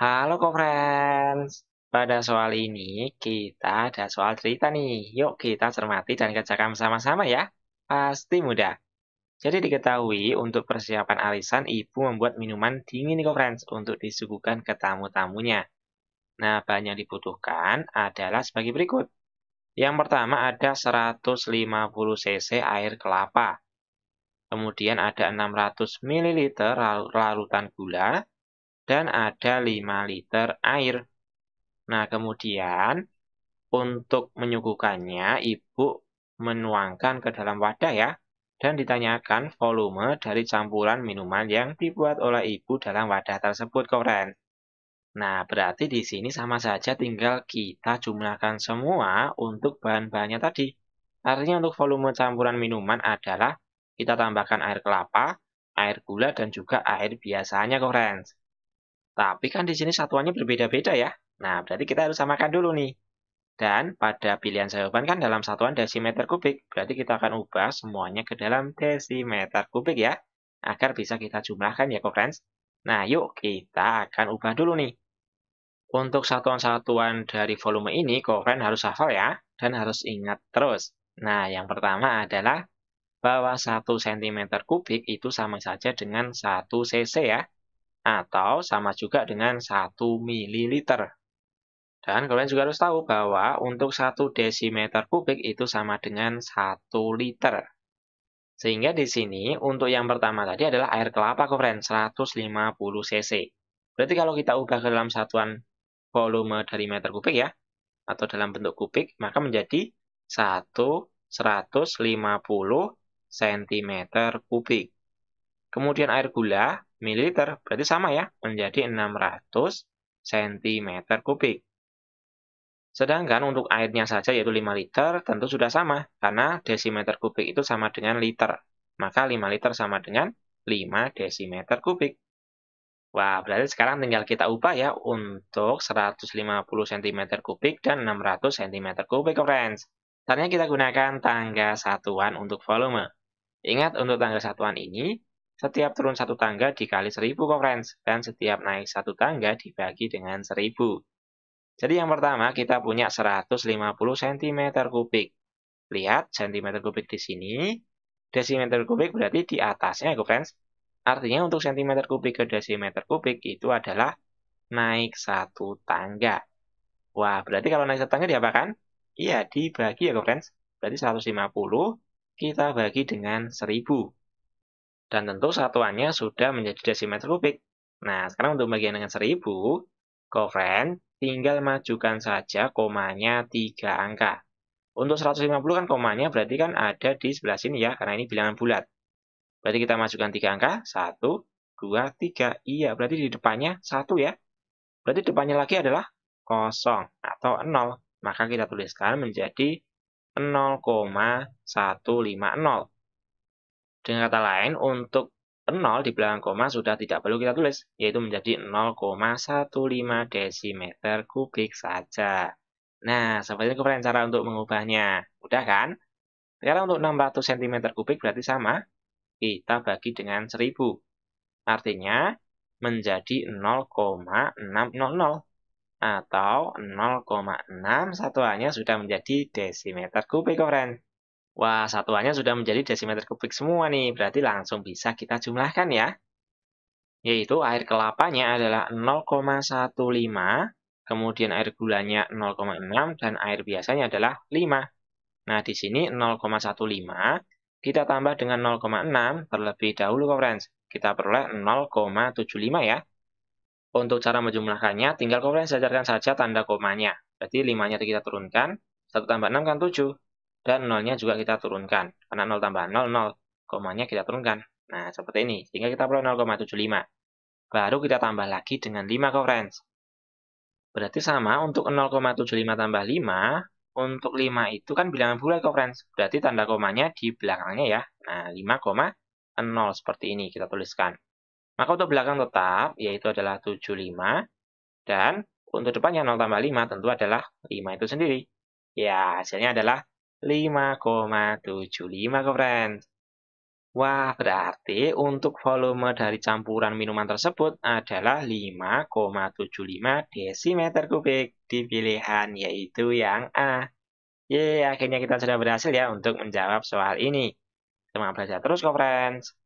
Halo co pada soal ini kita ada soal cerita nih. Yuk kita cermati dan kerjakan bersama-sama ya. Pasti mudah. Jadi diketahui untuk persiapan arisan, ibu membuat minuman dingin nih untuk disuguhkan ke tamu-tamunya. Nah, bahan yang dibutuhkan adalah sebagai berikut. Yang pertama ada 150 cc air kelapa. Kemudian ada 600 ml larutan gula dan ada 5 liter air. Nah, kemudian untuk menyuguhkannya, ibu menuangkan ke dalam wadah ya, dan ditanyakan volume dari campuran minuman yang dibuat oleh ibu dalam wadah tersebut, keren. Nah, berarti di sini sama saja tinggal kita jumlahkan semua untuk bahan-bahannya tadi. Artinya untuk volume campuran minuman adalah kita tambahkan air kelapa, air gula, dan juga air biasanya, keren. Tapi kan di sini satuannya berbeda-beda ya. Nah, berarti kita harus samakan dulu nih. Dan pada pilihan jawaban kan dalam satuan desimeter kubik. Berarti kita akan ubah semuanya ke dalam desimeter kubik ya. Agar bisa kita jumlahkan ya, friends. Nah, yuk kita akan ubah dulu nih. Untuk satuan-satuan dari volume ini, friends harus hafal ya. Dan harus ingat terus. Nah, yang pertama adalah bahwa 1 cm kubik itu sama saja dengan 1 cc ya atau sama juga dengan 1 ml. Dan kalian juga harus tahu bahwa untuk 1 desimeter kubik itu sama dengan 1 liter. Sehingga di sini untuk yang pertama tadi adalah air kelapa keren 150 cc. Berarti kalau kita ubah ke dalam satuan volume dari meter kubik ya, atau dalam bentuk kubik, maka menjadi 1 150 cm kubik. Kemudian air gula mililiter berarti sama ya, menjadi 600 cm kubik. Sedangkan untuk airnya saja yaitu 5 liter tentu sudah sama karena desimeter kubik itu sama dengan liter. Maka 5 liter sama dengan 5 desimeter kubik. Wah, berarti sekarang tinggal kita ubah ya untuk 150 cm kubik dan 600 cm kubik, friends. Ternyata kita gunakan tangga satuan untuk volume. Ingat, untuk tangga satuan ini, setiap turun satu tangga dikali seribu kok friends, dan setiap naik satu tangga dibagi dengan seribu. Jadi yang pertama kita punya 150 cm kubik. Lihat cm kubik di sini, desimeter kubik berarti di atasnya kok, friends. Artinya untuk cm kubik ke desimeter kubik itu adalah naik satu tangga. Wah, berarti kalau naik satu tangga diapakan? Iya, dibagi ya kok, friends. Berarti 150 kita bagi dengan 1000. Dan tentu satuannya sudah menjadi desimeter kubik. Nah, sekarang untuk bagian dengan 1000, Kofren tinggal majukan saja komanya 3 angka. Untuk 150 kan komanya berarti kan ada di sebelah sini ya, karena ini bilangan bulat. Berarti kita majukan 3 angka, 1, 2, 3. Iya, berarti di depannya 1 ya. Berarti depannya lagi adalah kosong atau 0. Maka kita tuliskan menjadi 0,150. Dengan kata lain, untuk 0 di belakang koma sudah tidak perlu kita tulis, yaitu menjadi 0,15 desimeter kubik saja. Nah, seperti itu kemarin cara untuk mengubahnya. Udah kan? Sekarang untuk 600 cm kubik berarti sama. Kita bagi dengan 1000. Artinya, menjadi 0,600 atau 0,6 satuannya sudah menjadi desimeter kubik, kemarin. Wah, satuannya sudah menjadi desimeter kubik semua nih, berarti langsung bisa kita jumlahkan ya. Yaitu air kelapanya adalah 0,15, kemudian air gulanya 0,6, dan air biasanya adalah 5. Nah, di sini 0,15 kita tambah dengan 0,6 terlebih dahulu friends, Kita peroleh 0,75 ya. Untuk cara menjumlahkannya, tinggal friends sejajarkan saja tanda komanya. Berarti 5-nya kita turunkan, 1 tambah 6 kan 7 dan nolnya juga kita turunkan karena 0 tambah 0 0 komanya kita turunkan nah seperti ini sehingga kita perlu 0,75 baru kita tambah lagi dengan 5 kohrens. berarti sama untuk 0,75 tambah 5 untuk 5 itu kan bilangan bulat kohrens. berarti tanda komanya di belakangnya ya nah 5,0 seperti ini kita tuliskan maka untuk belakang tetap yaitu adalah 75 dan untuk depannya 0 tambah 5 tentu adalah 5 itu sendiri. Ya, hasilnya adalah 5,75 Friends. Wah, berarti untuk volume dari campuran minuman tersebut adalah 5,75 desimeter kubik di pilihan yaitu yang A. Yeay, akhirnya kita sudah berhasil ya untuk menjawab soal ini. Semangat belajar terus, kok, friends.